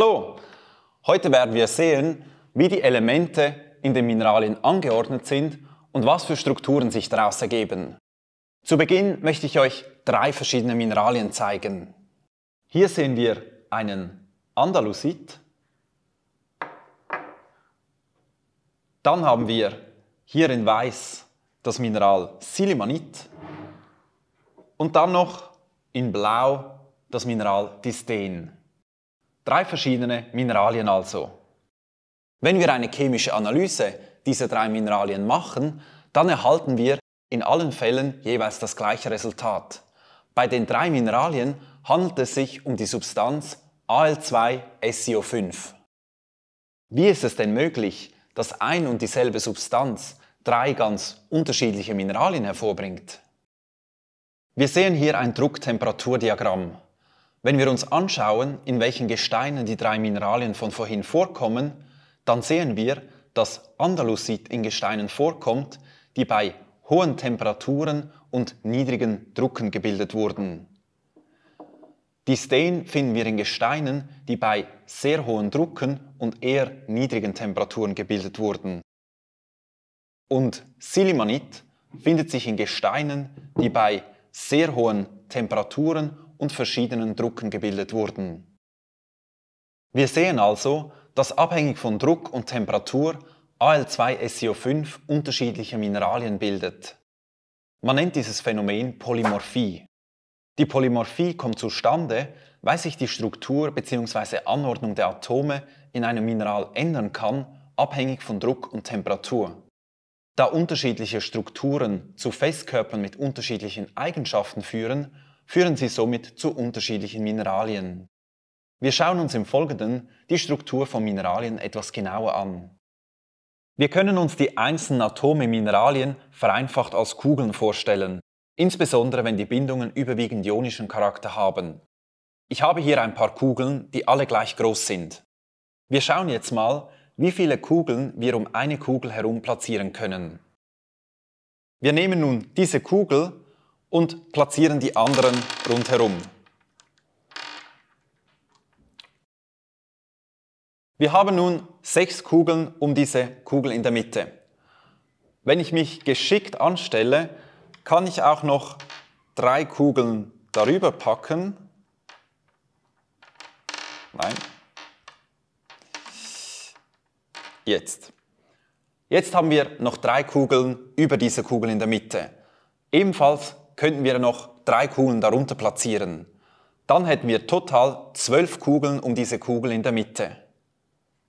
Hallo, heute werden wir sehen, wie die Elemente in den Mineralien angeordnet sind und was für Strukturen sich daraus ergeben. Zu Beginn möchte ich euch drei verschiedene Mineralien zeigen. Hier sehen wir einen Andalusit, dann haben wir hier in Weiß das Mineral Silimanit und dann noch in Blau das Mineral Distin. Drei verschiedene Mineralien also. Wenn wir eine chemische Analyse dieser drei Mineralien machen, dann erhalten wir in allen Fällen jeweils das gleiche Resultat. Bei den drei Mineralien handelt es sich um die Substanz Al2SiO5. Wie ist es denn möglich, dass ein und dieselbe Substanz drei ganz unterschiedliche Mineralien hervorbringt? Wir sehen hier ein Drucktemperaturdiagramm. Wenn wir uns anschauen, in welchen Gesteinen die drei Mineralien von vorhin vorkommen, dann sehen wir, dass Andalusit in Gesteinen vorkommt, die bei hohen Temperaturen und niedrigen Drucken gebildet wurden. Disteen finden wir in Gesteinen, die bei sehr hohen Drucken und eher niedrigen Temperaturen gebildet wurden. Und Silimanit findet sich in Gesteinen, die bei sehr hohen Temperaturen und verschiedenen Drucken gebildet wurden. Wir sehen also, dass abhängig von Druck und Temperatur Al2SiO5 unterschiedliche Mineralien bildet. Man nennt dieses Phänomen Polymorphie. Die Polymorphie kommt zustande, weil sich die Struktur bzw. Anordnung der Atome in einem Mineral ändern kann, abhängig von Druck und Temperatur. Da unterschiedliche Strukturen zu Festkörpern mit unterschiedlichen Eigenschaften führen, führen sie somit zu unterschiedlichen Mineralien. Wir schauen uns im Folgenden die Struktur von Mineralien etwas genauer an. Wir können uns die einzelnen Atome Mineralien vereinfacht als Kugeln vorstellen, insbesondere wenn die Bindungen überwiegend ionischen Charakter haben. Ich habe hier ein paar Kugeln, die alle gleich groß sind. Wir schauen jetzt mal, wie viele Kugeln wir um eine Kugel herum platzieren können. Wir nehmen nun diese Kugel und platzieren die anderen rundherum. Wir haben nun sechs Kugeln um diese Kugel in der Mitte. Wenn ich mich geschickt anstelle, kann ich auch noch drei Kugeln darüber packen. Nein. Jetzt. Jetzt haben wir noch drei Kugeln über dieser Kugel in der Mitte. Ebenfalls könnten wir noch drei Kugeln darunter platzieren. Dann hätten wir total zwölf Kugeln um diese Kugel in der Mitte.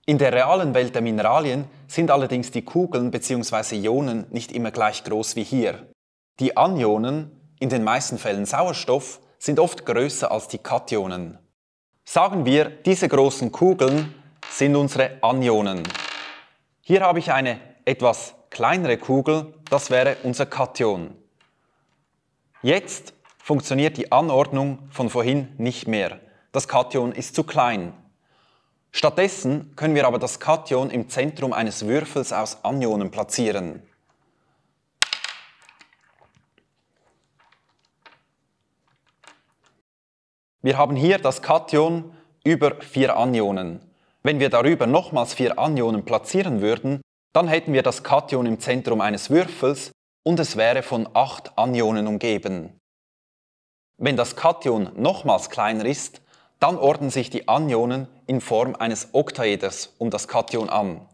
In der realen Welt der Mineralien sind allerdings die Kugeln bzw. Ionen nicht immer gleich groß wie hier. Die Anionen, in den meisten Fällen Sauerstoff, sind oft größer als die Kationen. Sagen wir, diese großen Kugeln sind unsere Anionen. Hier habe ich eine etwas kleinere Kugel, das wäre unser Kation. Jetzt funktioniert die Anordnung von vorhin nicht mehr. Das Kation ist zu klein. Stattdessen können wir aber das Kation im Zentrum eines Würfels aus Anionen platzieren. Wir haben hier das Kation über vier Anionen. Wenn wir darüber nochmals vier Anionen platzieren würden, dann hätten wir das Kation im Zentrum eines Würfels und es wäre von acht Anionen umgeben. Wenn das Kation nochmals kleiner ist, dann ordnen sich die Anionen in Form eines Oktaeders um das Kation an.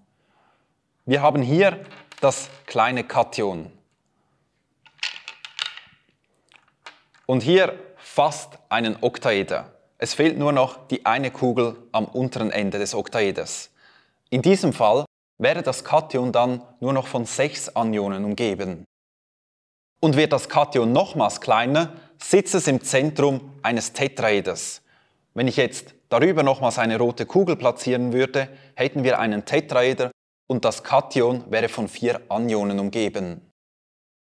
Wir haben hier das kleine Kation. Und hier fast einen Oktaeder. Es fehlt nur noch die eine Kugel am unteren Ende des Oktaeders. In diesem Fall wäre das Kation dann nur noch von sechs Anionen umgeben. Und wird das Kation nochmals kleiner, sitzt es im Zentrum eines Tetraeders. Wenn ich jetzt darüber nochmals eine rote Kugel platzieren würde, hätten wir einen Tetraeder und das Kation wäre von vier Anionen umgeben.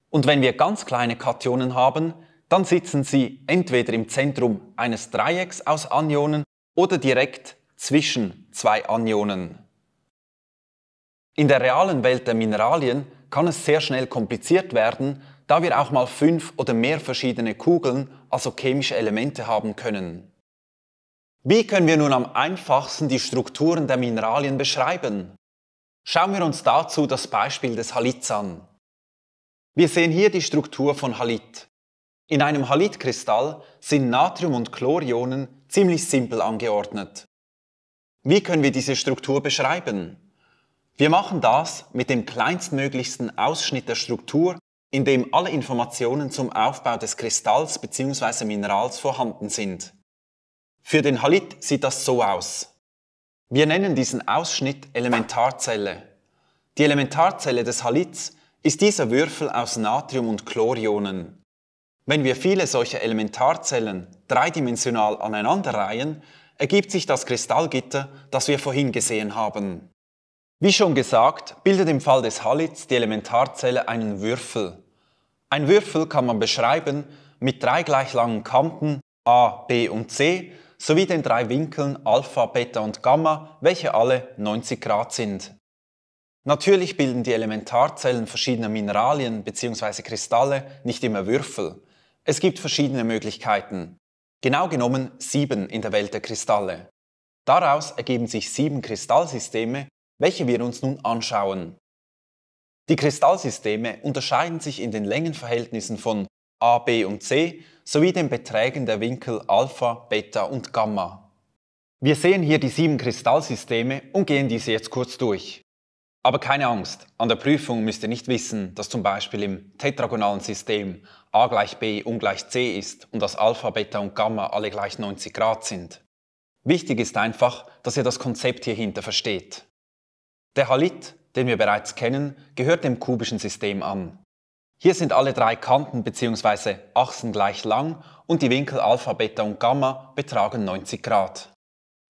Und wenn wir ganz kleine Kationen haben, dann sitzen sie entweder im Zentrum eines Dreiecks aus Anionen oder direkt zwischen zwei Anionen. In der realen Welt der Mineralien kann es sehr schnell kompliziert werden, da wir auch mal fünf oder mehr verschiedene Kugeln, also chemische Elemente haben können. Wie können wir nun am einfachsten die Strukturen der Mineralien beschreiben? Schauen wir uns dazu das Beispiel des Halits an. Wir sehen hier die Struktur von Halit. In einem Halitkristall sind Natrium- und Chlorionen ziemlich simpel angeordnet. Wie können wir diese Struktur beschreiben? Wir machen das mit dem kleinstmöglichsten Ausschnitt der Struktur in dem alle Informationen zum Aufbau des Kristalls bzw. Minerals vorhanden sind. Für den Halit sieht das so aus. Wir nennen diesen Ausschnitt Elementarzelle. Die Elementarzelle des Halits ist dieser Würfel aus Natrium und Chlorionen. Wenn wir viele solcher Elementarzellen dreidimensional aneinanderreihen, ergibt sich das Kristallgitter, das wir vorhin gesehen haben. Wie schon gesagt, bildet im Fall des Halits die Elementarzelle einen Würfel. Ein Würfel kann man beschreiben mit drei gleich langen Kanten A, B und C sowie den drei Winkeln Alpha, Beta und Gamma, welche alle 90 Grad sind. Natürlich bilden die Elementarzellen verschiedener Mineralien bzw. Kristalle nicht immer Würfel. Es gibt verschiedene Möglichkeiten. Genau genommen sieben in der Welt der Kristalle. Daraus ergeben sich sieben Kristallsysteme, welche wir uns nun anschauen. Die Kristallsysteme unterscheiden sich in den Längenverhältnissen von A, B und C sowie den Beträgen der Winkel Alpha, Beta und Gamma. Wir sehen hier die sieben Kristallsysteme und gehen diese jetzt kurz durch. Aber keine Angst, an der Prüfung müsst ihr nicht wissen, dass zum Beispiel im tetragonalen System a gleich b ungleich c ist und dass Alpha, Beta und Gamma alle gleich 90 Grad sind. Wichtig ist einfach, dass ihr das Konzept hierhinter versteht. Der Halit den wir bereits kennen, gehört dem kubischen System an. Hier sind alle drei Kanten bzw. Achsen gleich lang und die Winkel Alpha, Beta und Gamma betragen 90 Grad.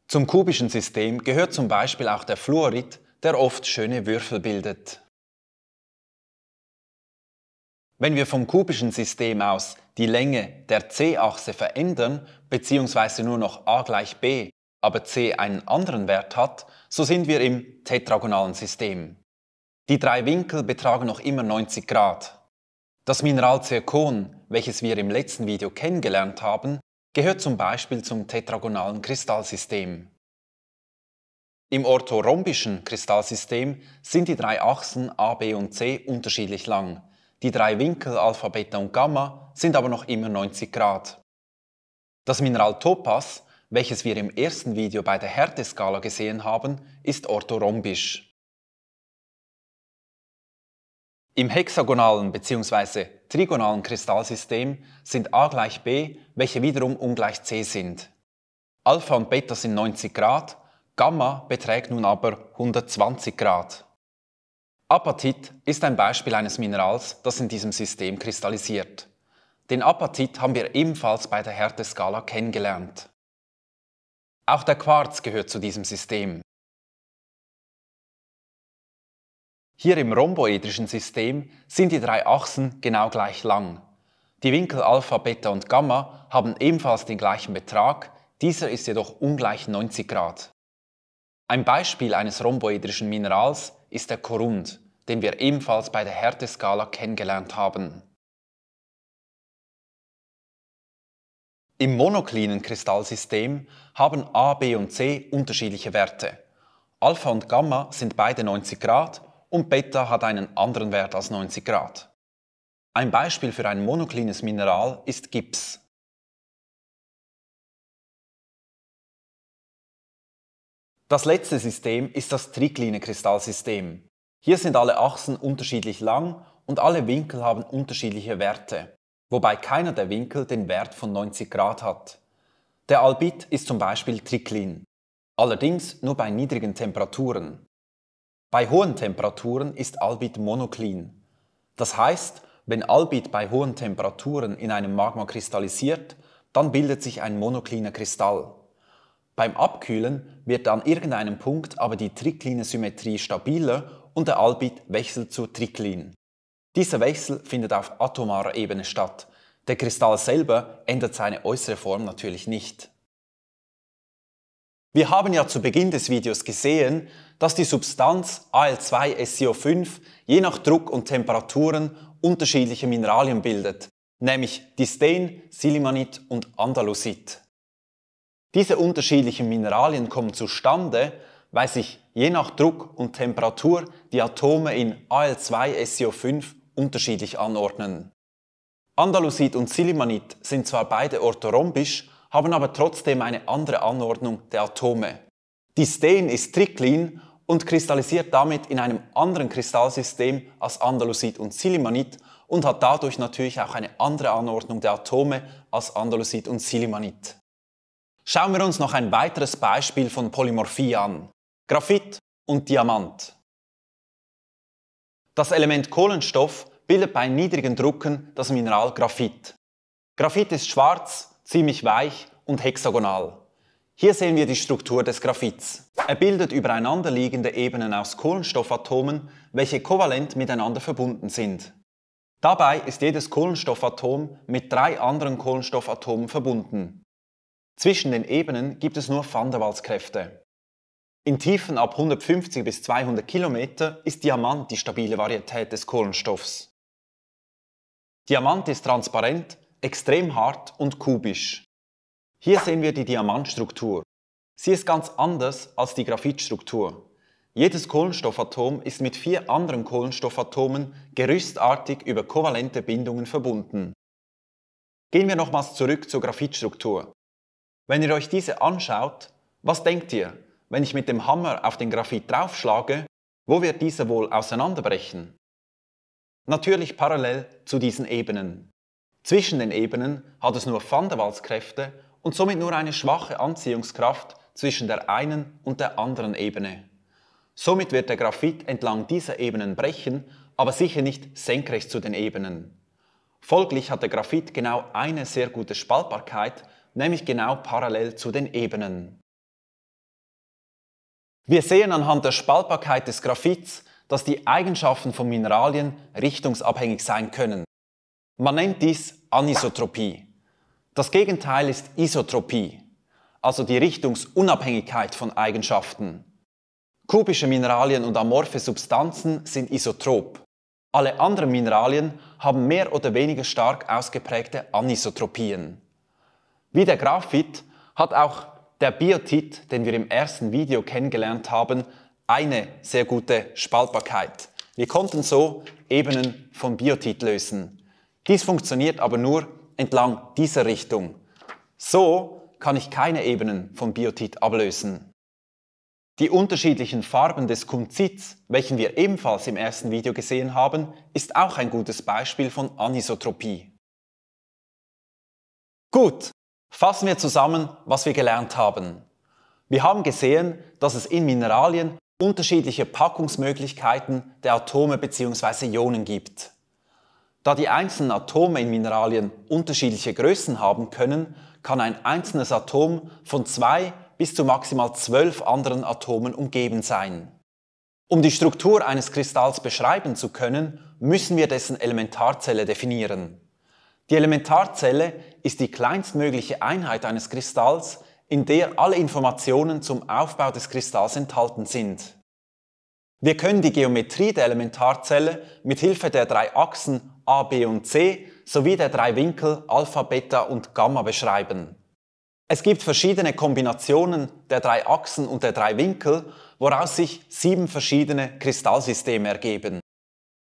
Zum kubischen System gehört zum Beispiel auch der Fluorid, der oft schöne Würfel bildet. Wenn wir vom kubischen System aus die Länge der C-Achse verändern bzw. nur noch a gleich b aber c einen anderen Wert hat, so sind wir im tetragonalen System. Die drei Winkel betragen noch immer 90 Grad. Das Mineral Zirkon, welches wir im letzten Video kennengelernt haben, gehört zum Beispiel zum tetragonalen Kristallsystem. Im orthorhombischen Kristallsystem sind die drei Achsen A, B und C unterschiedlich lang. Die drei Winkel Alpha, Beta und Gamma sind aber noch immer 90 Grad. Das Mineral Topas welches wir im ersten Video bei der Härteskala gesehen haben, ist orthorhombisch. Im hexagonalen bzw. trigonalen Kristallsystem sind a gleich b, welche wiederum ungleich c sind. Alpha und Beta sind 90 Grad, Gamma beträgt nun aber 120 Grad. Apatit ist ein Beispiel eines Minerals, das in diesem System kristallisiert. Den Apatit haben wir ebenfalls bei der Härteskala kennengelernt. Auch der Quarz gehört zu diesem System. Hier im rhomboedrischen System sind die drei Achsen genau gleich lang. Die Winkel Alpha, Beta und Gamma haben ebenfalls den gleichen Betrag, dieser ist jedoch ungleich 90 Grad. Ein Beispiel eines rhomboedrischen Minerals ist der Korund, den wir ebenfalls bei der Härteskala kennengelernt haben. Im monoklinen Kristallsystem haben A, B und C unterschiedliche Werte. Alpha und Gamma sind beide 90 Grad und Beta hat einen anderen Wert als 90 Grad. Ein Beispiel für ein monoklines Mineral ist Gips. Das letzte System ist das trikline Kristallsystem. Hier sind alle Achsen unterschiedlich lang und alle Winkel haben unterschiedliche Werte wobei keiner der Winkel den Wert von 90 Grad hat. Der Albit ist zum Beispiel triklin, allerdings nur bei niedrigen Temperaturen. Bei hohen Temperaturen ist Albit monoklin. Das heißt, wenn Albit bei hohen Temperaturen in einem Magma kristallisiert, dann bildet sich ein monokliner Kristall. Beim Abkühlen wird an irgendeinem Punkt aber die tricline Symmetrie stabiler und der Albit wechselt zu triklin. Dieser Wechsel findet auf atomarer Ebene statt. Der Kristall selber ändert seine äußere Form natürlich nicht. Wir haben ja zu Beginn des Videos gesehen, dass die Substanz Al2SiO5 je nach Druck und Temperaturen unterschiedliche Mineralien bildet, nämlich Disten, Silimanit und Andalusit. Diese unterschiedlichen Mineralien kommen zustande, weil sich je nach Druck und Temperatur die Atome in Al2SiO5 unterschiedlich anordnen. Andalusit und Silimanit sind zwar beide orthorhombisch, haben aber trotzdem eine andere Anordnung der Atome. Disteen ist triklin und kristallisiert damit in einem anderen Kristallsystem als Andalusit und Silimanit und hat dadurch natürlich auch eine andere Anordnung der Atome als Andalusit und Silimanit. Schauen wir uns noch ein weiteres Beispiel von Polymorphie an. Graphit und Diamant. Das Element Kohlenstoff bildet bei niedrigen Drucken das Mineral Graphit. Graphit ist schwarz, ziemlich weich und hexagonal. Hier sehen wir die Struktur des Graphits. Er bildet übereinanderliegende Ebenen aus Kohlenstoffatomen, welche kovalent miteinander verbunden sind. Dabei ist jedes Kohlenstoffatom mit drei anderen Kohlenstoffatomen verbunden. Zwischen den Ebenen gibt es nur Van der Waals-Kräfte. In Tiefen ab 150 bis 200 Kilometer ist Diamant die stabile Varietät des Kohlenstoffs. Diamant ist transparent, extrem hart und kubisch. Hier sehen wir die Diamantstruktur. Sie ist ganz anders als die Graphitstruktur. Jedes Kohlenstoffatom ist mit vier anderen Kohlenstoffatomen gerüstartig über kovalente Bindungen verbunden. Gehen wir nochmals zurück zur Graphitstruktur. Wenn ihr euch diese anschaut, was denkt ihr? wenn ich mit dem Hammer auf den Graphit draufschlage, wo wird dieser wohl auseinanderbrechen? Natürlich parallel zu diesen Ebenen. Zwischen den Ebenen hat es nur Van der Waals Kräfte und somit nur eine schwache Anziehungskraft zwischen der einen und der anderen Ebene. Somit wird der Graphit entlang dieser Ebenen brechen, aber sicher nicht senkrecht zu den Ebenen. Folglich hat der Graphit genau eine sehr gute Spaltbarkeit, nämlich genau parallel zu den Ebenen. Wir sehen anhand der Spaltbarkeit des Graphits, dass die Eigenschaften von Mineralien richtungsabhängig sein können. Man nennt dies Anisotropie. Das Gegenteil ist Isotropie, also die Richtungsunabhängigkeit von Eigenschaften. Kubische Mineralien und amorphe Substanzen sind isotrop. Alle anderen Mineralien haben mehr oder weniger stark ausgeprägte Anisotropien. Wie der Graphit hat auch der Biotit, den wir im ersten Video kennengelernt haben, eine sehr gute Spaltbarkeit. Wir konnten so Ebenen von Biotit lösen. Dies funktioniert aber nur entlang dieser Richtung. So kann ich keine Ebenen von Biotit ablösen. Die unterschiedlichen Farben des Kunzits, welchen wir ebenfalls im ersten Video gesehen haben, ist auch ein gutes Beispiel von Anisotropie. Gut, Fassen wir zusammen, was wir gelernt haben. Wir haben gesehen, dass es in Mineralien unterschiedliche Packungsmöglichkeiten der Atome bzw. Ionen gibt. Da die einzelnen Atome in Mineralien unterschiedliche Größen haben können, kann ein einzelnes Atom von zwei bis zu maximal zwölf anderen Atomen umgeben sein. Um die Struktur eines Kristalls beschreiben zu können, müssen wir dessen Elementarzelle definieren. Die Elementarzelle ist die kleinstmögliche Einheit eines Kristalls, in der alle Informationen zum Aufbau des Kristalls enthalten sind. Wir können die Geometrie der Elementarzelle mit Hilfe der drei Achsen A, B und C sowie der drei Winkel Alpha, Beta und Gamma beschreiben. Es gibt verschiedene Kombinationen der drei Achsen und der drei Winkel, woraus sich sieben verschiedene Kristallsysteme ergeben.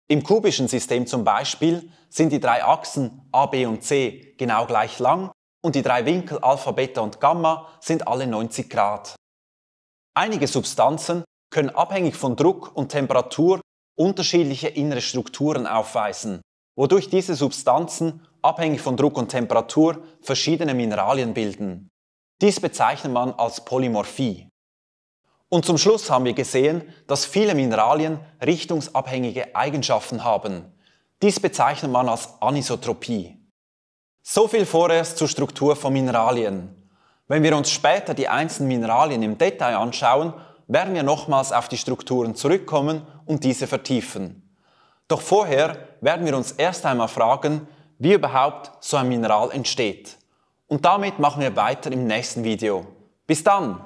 Im kubischen System zum Beispiel sind die drei Achsen A, B und C genau gleich lang und die drei Winkel Alpha, Beta und Gamma sind alle 90 Grad. Einige Substanzen können abhängig von Druck und Temperatur unterschiedliche innere Strukturen aufweisen, wodurch diese Substanzen abhängig von Druck und Temperatur verschiedene Mineralien bilden. Dies bezeichnet man als Polymorphie. Und zum Schluss haben wir gesehen, dass viele Mineralien richtungsabhängige Eigenschaften haben. Dies bezeichnet man als Anisotropie. So viel vorerst zur Struktur von Mineralien. Wenn wir uns später die einzelnen Mineralien im Detail anschauen, werden wir nochmals auf die Strukturen zurückkommen und diese vertiefen. Doch vorher werden wir uns erst einmal fragen, wie überhaupt so ein Mineral entsteht. Und damit machen wir weiter im nächsten Video. Bis dann!